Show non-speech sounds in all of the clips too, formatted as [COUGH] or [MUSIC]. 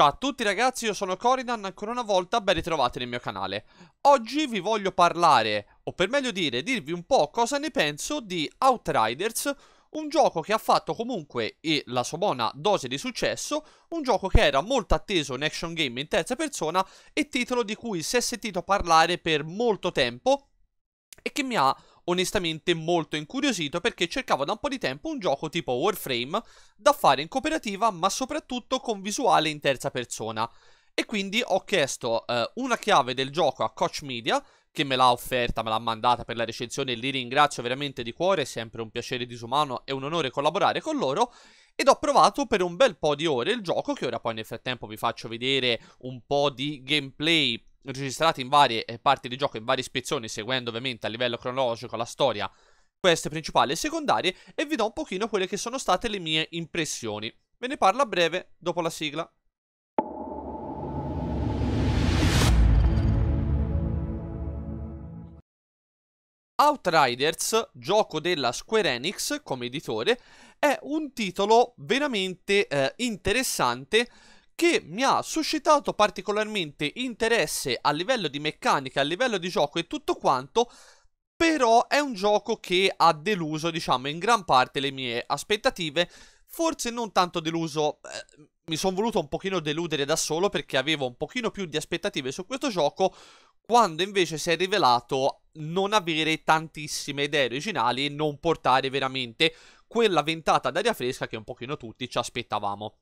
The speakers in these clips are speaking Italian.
Ciao a tutti ragazzi, io sono Coridan, ancora una volta ben ritrovati nel mio canale. Oggi vi voglio parlare, o per meglio dire, dirvi un po' cosa ne penso di Outriders, un gioco che ha fatto comunque e la sua buona dose di successo, un gioco che era molto atteso in action game in terza persona e titolo di cui si è sentito parlare per molto tempo e che mi ha onestamente molto incuriosito perché cercavo da un po' di tempo un gioco tipo Warframe da fare in cooperativa ma soprattutto con visuale in terza persona. E quindi ho chiesto eh, una chiave del gioco a Coach Media che me l'ha offerta, me l'ha mandata per la recensione e li ringrazio veramente di cuore, è sempre un piacere disumano e un onore collaborare con loro ed ho provato per un bel po' di ore il gioco che ora poi nel frattempo vi faccio vedere un po' di gameplay registrati in varie eh, parti di gioco, in varie ispezioni, seguendo ovviamente a livello cronologico la storia, queste principali e secondarie, e vi do un pochino quelle che sono state le mie impressioni. Ve ne parlo a breve dopo la sigla. Outriders, gioco della Square Enix come editore, è un titolo veramente eh, interessante che mi ha suscitato particolarmente interesse a livello di meccanica, a livello di gioco e tutto quanto, però è un gioco che ha deluso, diciamo, in gran parte le mie aspettative, forse non tanto deluso, eh, mi sono voluto un pochino deludere da solo perché avevo un pochino più di aspettative su questo gioco, quando invece si è rivelato non avere tantissime idee originali e non portare veramente quella ventata d'aria fresca che un pochino tutti ci aspettavamo.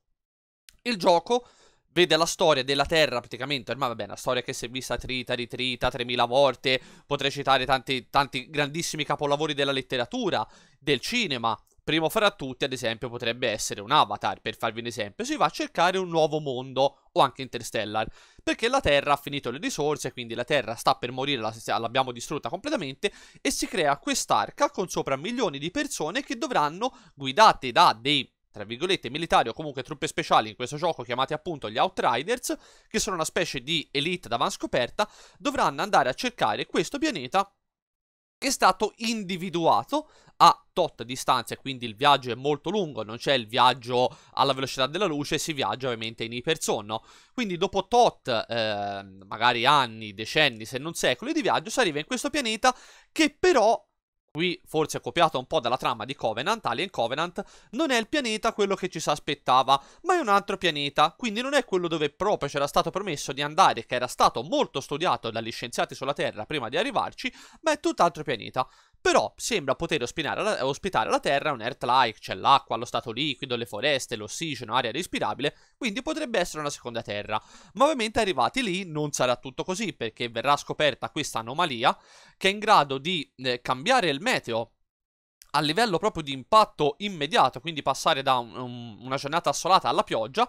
Il gioco vede la storia della Terra praticamente, ormai va bene, la storia che si è vista trita, ritrita, 3000 volte, potrei citare tanti, tanti grandissimi capolavori della letteratura, del cinema, Primo fra tutti, ad esempio, potrebbe essere un avatar, per farvi un esempio. Si va a cercare un nuovo mondo, o anche Interstellar, perché la Terra ha finito le risorse, quindi la Terra sta per morire, l'abbiamo distrutta completamente, e si crea quest'arca con sopra milioni di persone che dovranno, guidate da dei tra virgolette, militari o comunque truppe speciali in questo gioco chiamate appunto gli Outriders, che sono una specie di elite d'avanscoperta, dovranno andare a cercare questo pianeta che è stato individuato a tot distanze, quindi il viaggio è molto lungo, non c'è il viaggio alla velocità della luce, si viaggia ovviamente in ipersonno. Quindi dopo tot, eh, magari anni, decenni, se non secoli di viaggio, si arriva in questo pianeta che però qui forse copiata un po' dalla trama di Covenant, Alien Covenant, non è il pianeta quello che ci si aspettava, ma è un altro pianeta, quindi non è quello dove proprio c'era stato permesso di andare, che era stato molto studiato dagli scienziati sulla Terra prima di arrivarci, ma è tutt'altro pianeta però sembra poter ospitare, la Terra un Earth-like, c'è l'acqua, lo stato liquido, le foreste, l'ossigeno, aria respirabile, quindi potrebbe essere una seconda Terra. Ma ovviamente arrivati lì non sarà tutto così, perché verrà scoperta questa anomalia che è in grado di eh, cambiare il meteo a livello proprio di impatto immediato, quindi passare da un, un, una giornata assolata alla pioggia,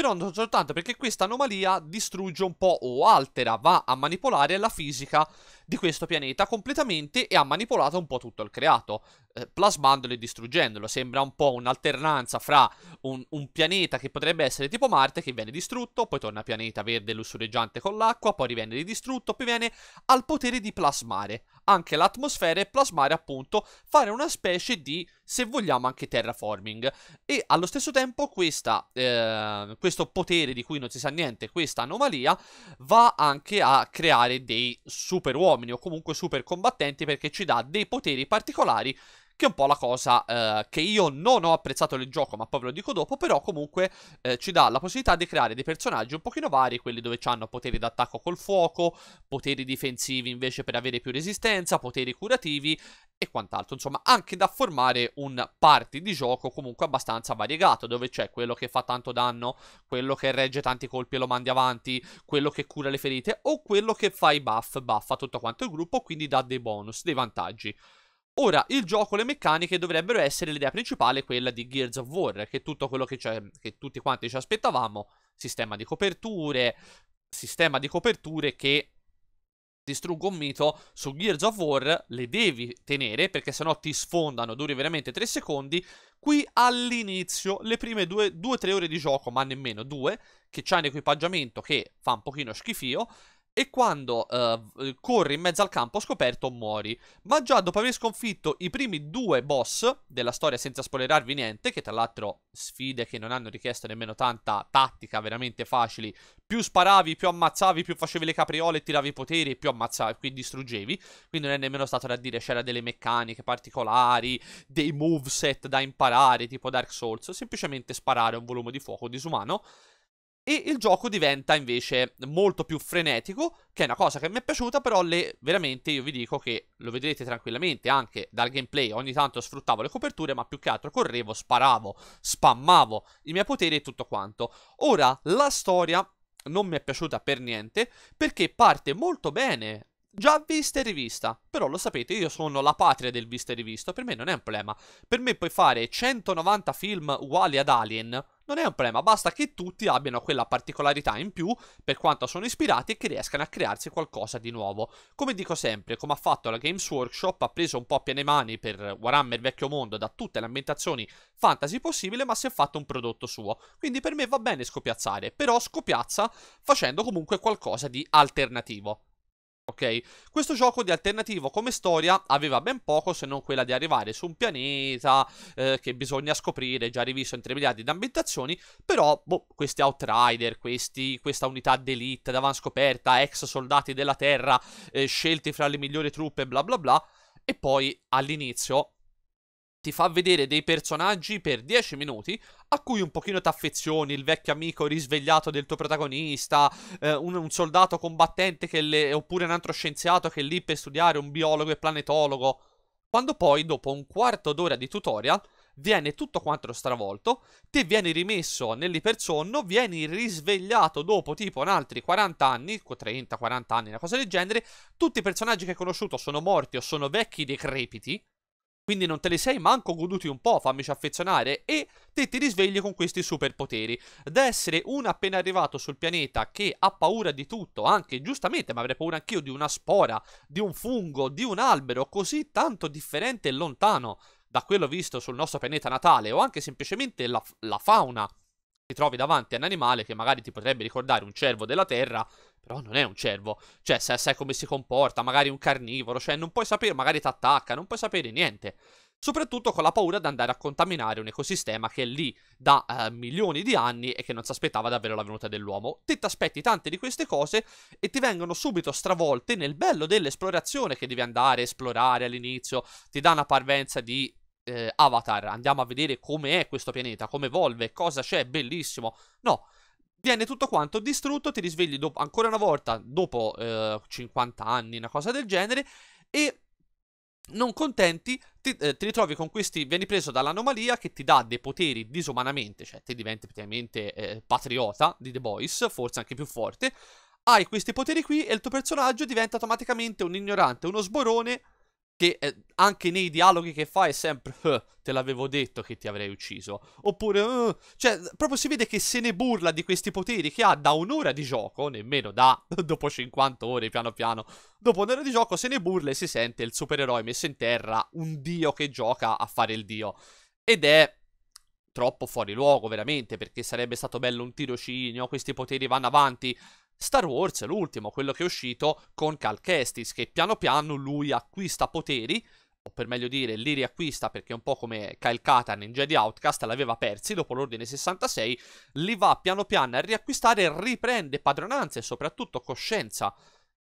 però non soltanto perché questa anomalia distrugge un po' o altera, va a manipolare la fisica di questo pianeta completamente e ha manipolato un po' tutto il creato, eh, plasmandolo e distruggendolo. Sembra un po' un'alternanza fra un, un, pianeta che potrebbe essere tipo Marte che viene distrutto, poi torna pianeta verde lussureggiante con l'acqua, poi riviene ridistrutto, poi viene al potere di plasmare anche l'atmosfera e plasmare appunto, fare una specie di, se vogliamo, anche terraforming. E allo stesso tempo questa... Eh, questo potere di cui non si sa niente, questa anomalia, va anche a creare dei super uomini o comunque super combattenti perché ci dà dei poteri particolari che è un po' la cosa eh, che io non ho apprezzato nel gioco, ma poi ve lo dico dopo, però comunque eh, ci dà la possibilità di creare dei personaggi un pochino vari, quelli dove hanno poteri d'attacco col fuoco, poteri difensivi invece per avere più resistenza, poteri curativi e quant'altro, insomma anche da formare un party di gioco comunque abbastanza variegato, dove c'è quello che fa tanto danno, quello che regge tanti colpi e lo mandi avanti, quello che cura le ferite o quello che fa i buff, buffa tutto quanto il gruppo, quindi dà dei bonus, dei vantaggi. Ora, il gioco, le meccaniche dovrebbero essere l'idea principale, quella di Gears of War, che è tutto quello che, che tutti quanti ci aspettavamo, sistema di coperture, sistema di coperture che distruggo un mito, su Gears of War le devi tenere perché sennò ti sfondano, duri veramente 3 secondi. Qui all'inizio, le prime 2-3 ore di gioco, ma nemmeno 2, che c'ha un equipaggiamento che fa un pochino schifio, e quando uh, corri in mezzo al campo scoperto muori. Ma già dopo aver sconfitto i primi due boss della storia senza spoilerarvi niente, che tra l'altro sfide che non hanno richiesto nemmeno tanta tattica, veramente facili, più sparavi, più ammazzavi, più facevi le capriole, tiravi i poteri, più ammazzavi, qui distruggevi. Quindi non è nemmeno stato da dire c'era delle meccaniche particolari, dei moveset da imparare, tipo Dark Souls, semplicemente sparare un volume di fuoco disumano. E il gioco diventa invece molto più frenetico, che è una cosa che mi è piaciuta, però le, veramente io vi dico che lo vedrete tranquillamente anche dal gameplay. Ogni tanto sfruttavo le coperture, ma più che altro correvo, sparavo, spammavo i miei poteri e tutto quanto. Ora, la storia non mi è piaciuta per niente perché parte molto bene già vista e rivista. Però lo sapete, io sono la patria del vista e rivisto, per me non è un problema. Per me puoi fare 190 film uguali ad Alien, non è un problema, basta che tutti abbiano quella particolarità in più per quanto sono ispirati e che riescano a crearsi qualcosa di nuovo. Come dico sempre, come ha fatto la Games Workshop, ha preso un po' a piene mani per Warhammer Vecchio Mondo da tutte le ambientazioni fantasy possibile, ma si è fatto un prodotto suo. Quindi per me va bene scopiazzare, però scopiazza facendo comunque qualcosa di alternativo. Ok? Questo gioco di alternativo come storia aveva ben poco se non quella di arrivare su un pianeta eh, che bisogna scoprire, già rivisto in 3 miliardi di ambientazioni, però boh, questi Outrider, questi, questa unità d'elite, d'avanscoperta, ex soldati della Terra, eh, scelti fra le migliori truppe, bla bla bla, e poi all'inizio ti fa vedere dei personaggi per 10 minuti a cui un pochino affezioni, il vecchio amico risvegliato del tuo protagonista, eh, un, un, soldato combattente le, oppure un altro scienziato che è lì per studiare, un biologo e planetologo. Quando poi, dopo un quarto d'ora di tutorial, viene tutto quanto stravolto, ti vieni rimesso nell'ipersonno, vieni risvegliato dopo tipo un altri 40 anni, 30-40 anni, una cosa del genere, tutti i personaggi che hai conosciuto sono morti o sono vecchi decrepiti, quindi non te li sei manco goduti un po', fammici affezionare, e te ti risvegli con questi superpoteri. Da essere un appena arrivato sul pianeta che ha paura di tutto, anche giustamente, ma avrei paura anch'io di una spora, di un fungo, di un albero così tanto differente e lontano da quello visto sul nostro pianeta natale, o anche semplicemente la, la fauna ti trovi davanti a un animale che magari ti potrebbe ricordare un cervo della terra, però non è un cervo. Cioè, sai, sai come si comporta, magari un carnivoro, cioè non puoi sapere, magari ti attacca, non puoi sapere niente. Soprattutto con la paura di andare a contaminare un ecosistema che è lì da eh, milioni di anni e che non si aspettava davvero la venuta dell'uomo. Te ti aspetti tante di queste cose e ti vengono subito stravolte nel bello dell'esplorazione che devi andare a esplorare all'inizio. Ti dà una parvenza di eh, Avatar, andiamo a vedere come è questo pianeta, come evolve, cosa c'è, bellissimo. No, viene tutto quanto distrutto, ti risvegli dopo, ancora una volta dopo eh, 50 anni, una cosa del genere, e non contenti ti, eh, ti, ritrovi con questi, vieni preso dall'anomalia che ti dà dei poteri disumanamente, cioè ti diventi praticamente eh, patriota di The Boys, forse anche più forte, hai questi poteri qui e il tuo personaggio diventa automaticamente un ignorante, uno sborone che eh, anche nei dialoghi che fa è sempre eh, te l'avevo detto che ti avrei ucciso oppure eh, cioè proprio si vede che se ne burla di questi poteri che ha da un'ora di gioco nemmeno da [LAUGHS] dopo 50 ore piano piano dopo un'ora di gioco se ne burla e si sente il supereroe messo in terra un dio che gioca a fare il dio ed è troppo fuori luogo veramente perché sarebbe stato bello un tirocinio questi poteri vanno avanti Star Wars, l'ultimo, quello che è uscito con Cal Kestis, che piano piano lui acquista poteri, o per meglio dire li riacquista perché un po' come Kyle Katan in Jedi Outcast l'aveva persi dopo l'ordine 66, li va piano piano a riacquistare, riprende padronanza e soprattutto coscienza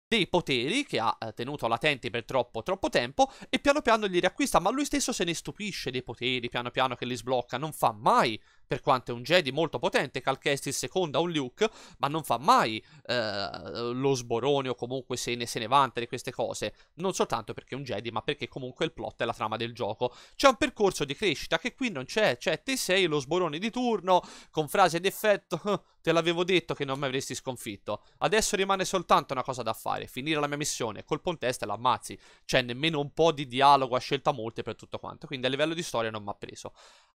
dei poteri che ha eh, tenuto latenti per troppo troppo tempo e piano piano li riacquista, ma lui stesso se ne stupisce dei poteri piano piano che li sblocca, non fa mai per quanto è un Jedi molto potente, Calchestis seconda un Luke, ma non fa mai eh, lo sborone o comunque se ne, se ne vanta di queste cose, non soltanto perché è un Jedi, ma perché comunque il plot è la trama del gioco. C'è un percorso di crescita che qui non c'è, cioè te sei lo sborone di turno, con frase ed effetto, [LAUGHS] te l'avevo detto che non mi avresti sconfitto, adesso rimane soltanto una cosa da fare, finire la mia missione, col pontesta e l'ammazzi, c'è nemmeno un po' di dialogo a scelta molte per tutto quanto, quindi a livello di storia non mi ha preso.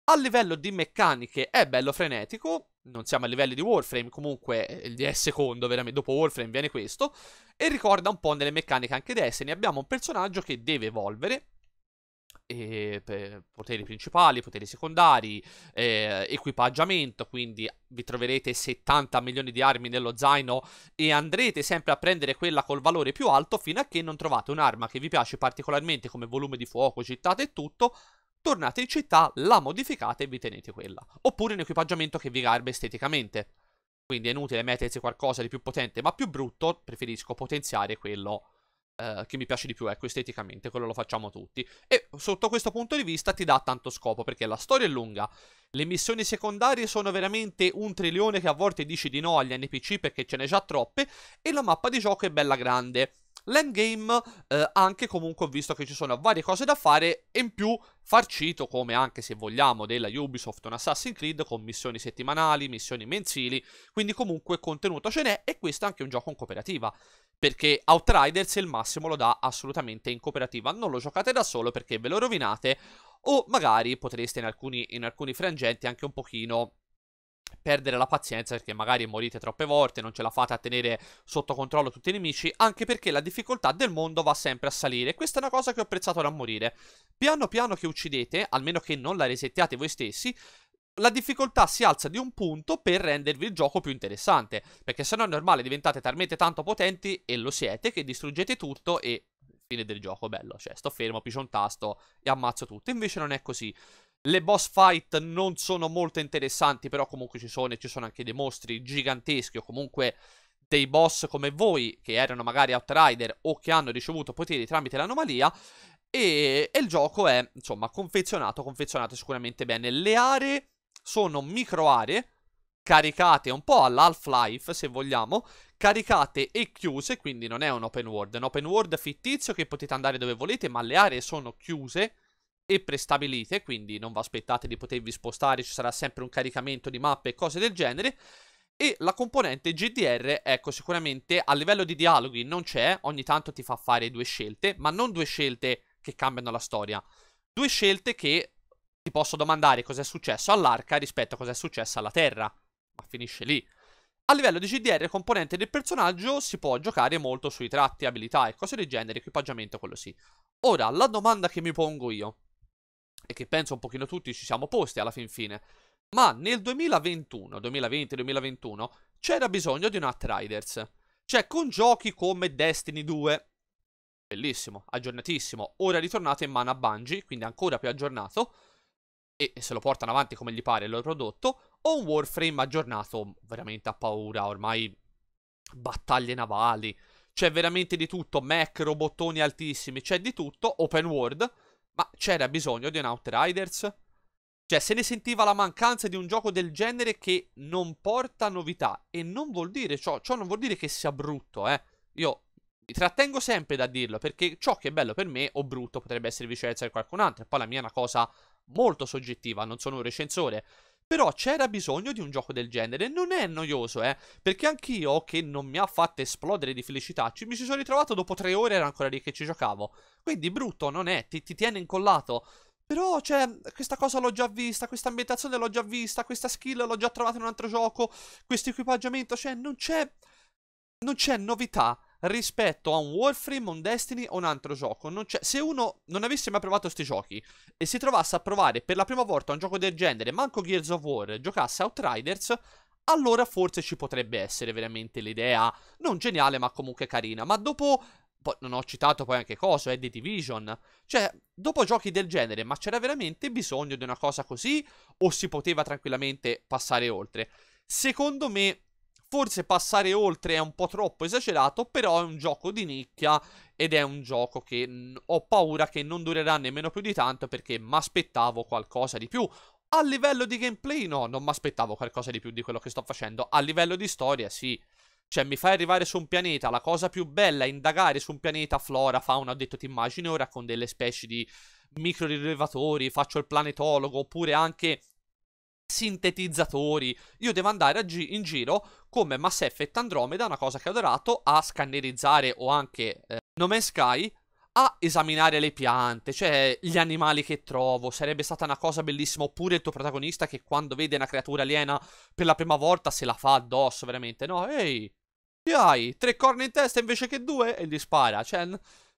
A livello di meccaniche è bello frenetico, non siamo a livelli di Warframe, comunque eh, il secondo, veramente, dopo Warframe viene questo, e ricorda un po' nelle meccaniche anche Destiny, abbiamo un personaggio che deve evolvere, poteri principali, poteri secondari, eh, equipaggiamento, quindi vi troverete 70 milioni di armi nello zaino e andrete sempre a prendere quella col valore più alto fino a che non trovate un'arma che vi piace particolarmente come volume di fuoco, città e tutto, tornate in città, la modificate e vi tenete quella. Oppure un equipaggiamento che vi garba esteticamente. Quindi è inutile mettersi qualcosa di più potente ma più brutto, preferisco potenziare quello eh, che mi piace di più, ecco, esteticamente, quello lo facciamo tutti. E sotto questo punto di vista ti dà tanto scopo, perché la storia è lunga, le missioni secondarie sono veramente un trilione che a volte dici di no agli NPC perché ce n'è già troppe, e la mappa di gioco è bella grande. L'endgame eh, anche comunque ho visto che ci sono varie cose da fare e in più farcito come anche se vogliamo della Ubisoft un Assassin's Creed con missioni settimanali, missioni mensili, quindi comunque contenuto ce n'è e questo è anche un gioco in cooperativa perché Outriders il massimo lo dà assolutamente in cooperativa, non lo giocate da solo perché ve lo rovinate o magari potreste in alcuni, in alcuni frangenti anche un pochino perdere la pazienza perché magari morite troppe volte, non ce la fate a tenere sotto controllo tutti i nemici, anche perché la difficoltà del mondo va sempre a salire. Questa è una cosa che ho apprezzato da morire. Piano piano che uccidete, almeno che non la resettiate voi stessi, la difficoltà si alza di un punto per rendervi il gioco più interessante, perché se no è normale diventate talmente tanto potenti, e lo siete, che distruggete tutto e fine del gioco, bello, cioè sto fermo, piscio un tasto e ammazzo tutto, invece non è così. Le boss fight non sono molto interessanti, però comunque ci sono e ci sono anche dei mostri giganteschi o comunque dei boss come voi che erano magari Outrider o che hanno ricevuto poteri tramite l'anomalia e, e il gioco è insomma confezionato, confezionato sicuramente bene. Le aree sono micro aree caricate un po' all'Half-Life se vogliamo, caricate e chiuse, quindi non è un open world, è un open world fittizio che potete andare dove volete ma le aree sono chiuse e prestabilite, quindi non vi aspettate di potervi spostare, ci sarà sempre un caricamento di mappe e cose del genere. E la componente GDR, ecco, sicuramente a livello di dialoghi non c'è, ogni tanto ti fa fare due scelte, ma non due scelte che cambiano la storia, due scelte che ti posso domandare cosa è successo all'arca rispetto a cosa è successo alla Terra, ma finisce lì. A livello di GDR componente del personaggio si può giocare molto sui tratti, abilità e cose del genere, equipaggiamento quello sì. Ora, la domanda che mi pongo io, e che penso un pochino tutti ci siamo posti alla fin fine. Ma nel 2021, 2020-2021, c'era bisogno di un Outriders. Cioè, con giochi come Destiny 2, bellissimo, aggiornatissimo, ora ritornato in mano a Bungie, quindi ancora più aggiornato, e se lo portano avanti come gli pare il loro prodotto, o un Warframe aggiornato veramente a paura, ormai battaglie navali, c'è veramente di tutto, mech, robottoni altissimi, c'è di tutto, open world, ma c'era bisogno di un Outriders? Cioè, se ne sentiva la mancanza di un gioco del genere che non porta novità. E non vuol dire ciò. Ciò non vuol dire che sia brutto, eh. Io mi trattengo sempre da dirlo, perché ciò che è bello per me o brutto potrebbe essere viceversa di qualcun altro. E poi la mia è una cosa molto soggettiva, non sono un recensore. Però c'era bisogno di un gioco del genere. Non è noioso, eh. Perché anch'io, che non mi ha fatto esplodere di felicità, ci, mi ci sono ritrovato dopo tre ore era ancora lì che ci giocavo. Quindi brutto non è, ti, ti tiene incollato. Però, cioè, questa cosa l'ho già vista, questa ambientazione l'ho già vista, questa skill l'ho già trovata in un altro gioco, questo equipaggiamento, cioè, non c'è... non c'è novità rispetto a un Warframe, un Destiny o un altro gioco. se uno non avesse mai provato questi giochi e si trovasse a provare per la prima volta un gioco del genere, manco Gears of War, giocasse Outriders, allora forse ci potrebbe essere veramente l'idea non geniale ma comunque carina. Ma dopo non ho citato poi anche cosa, è The Division. Cioè, dopo giochi del genere, ma c'era veramente bisogno di una cosa così? O si poteva tranquillamente passare oltre? Secondo me Forse passare oltre è un po' troppo esagerato, però è un gioco di nicchia ed è un gioco che mm, ho paura che non durerà nemmeno più di tanto perché mi aspettavo qualcosa di più. A livello di gameplay no, non mi aspettavo qualcosa di più di quello che sto facendo. A livello di storia sì. Cioè mi fai arrivare su un pianeta, la cosa più bella è indagare su un pianeta flora, fauna, ho detto ti immagini ora con delle specie di microrilevatori, faccio il planetologo oppure anche sintetizzatori. Io devo andare gi- in giro come Mass Effect Andromeda, una cosa che ho adorato, a scannerizzare o anche eh, No Man's Sky a esaminare le piante, cioè gli animali che trovo. Sarebbe stata una cosa bellissima. Oppure il tuo protagonista che quando vede una creatura aliena per la prima volta se la fa addosso, veramente. No, ehi, che hai? Tre corna in testa invece che due? E gli spara. Cioè,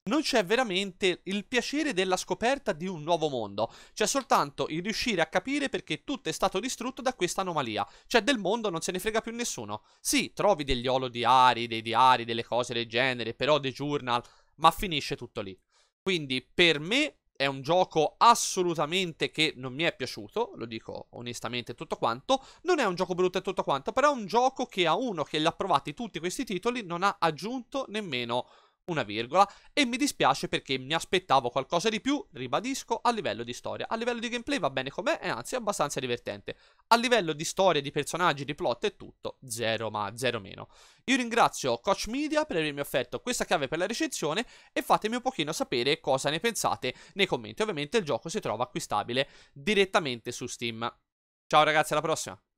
non c'è veramente il piacere della scoperta di un nuovo mondo, c'è soltanto il riuscire a capire perché tutto è stato distrutto da questa anomalia, cioè del mondo non se ne frega più nessuno. Sì, trovi degli holodiari, dei diari, delle cose del genere, però dei journal, ma finisce tutto lì. Quindi per me è un gioco assolutamente che non mi è piaciuto, lo dico onestamente tutto quanto, non è un gioco brutto e tutto quanto, però è un gioco che a uno che l'ha provati tutti questi titoli non ha aggiunto nemmeno una virgola e mi dispiace perché mi aspettavo qualcosa di più, ribadisco, a livello di storia. A livello di gameplay va bene com'è e anzi è abbastanza divertente. A livello di storia, di personaggi, di plot è tutto, zero ma zero meno. Io ringrazio Coach Media per avermi offerto questa chiave per la recensione e fatemi un pochino sapere cosa ne pensate nei commenti. Ovviamente il gioco si trova acquistabile direttamente su Steam. Ciao ragazzi, alla prossima!